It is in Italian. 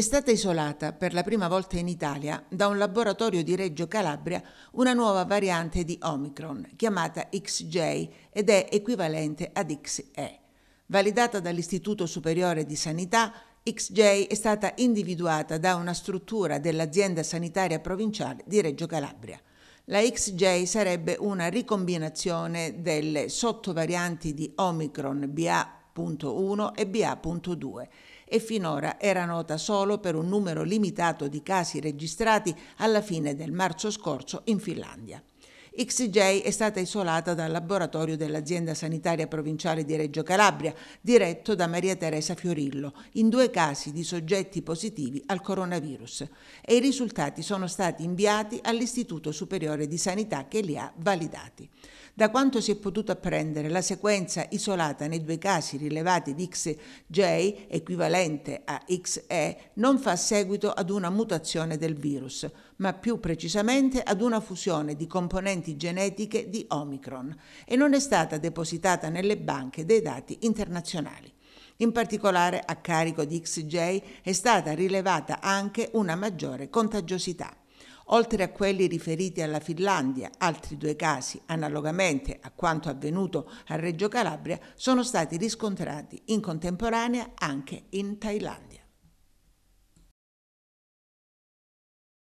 È stata isolata per la prima volta in Italia da un laboratorio di Reggio Calabria una nuova variante di Omicron chiamata XJ ed è equivalente ad XE. Validata dall'Istituto Superiore di Sanità, XJ è stata individuata da una struttura dell'azienda sanitaria provinciale di Reggio Calabria. La XJ sarebbe una ricombinazione delle sottovarianti di Omicron BA.1 e BA.2 e finora era nota solo per un numero limitato di casi registrati alla fine del marzo scorso in Finlandia. XJ è stata isolata dal laboratorio dell'azienda sanitaria provinciale di Reggio Calabria, diretto da Maria Teresa Fiorillo, in due casi di soggetti positivi al coronavirus e i risultati sono stati inviati all'Istituto Superiore di Sanità che li ha validati. Da quanto si è potuto apprendere, la sequenza isolata nei due casi rilevati di XJ, equivalente a XE, non fa seguito ad una mutazione del virus, ma più precisamente ad una fusione di componenti componenti genetiche di Omicron e non è stata depositata nelle banche dei dati internazionali. In particolare a carico di XJ è stata rilevata anche una maggiore contagiosità. Oltre a quelli riferiti alla Finlandia, altri due casi, analogamente a quanto avvenuto a Reggio Calabria, sono stati riscontrati in contemporanea anche in Thailandia.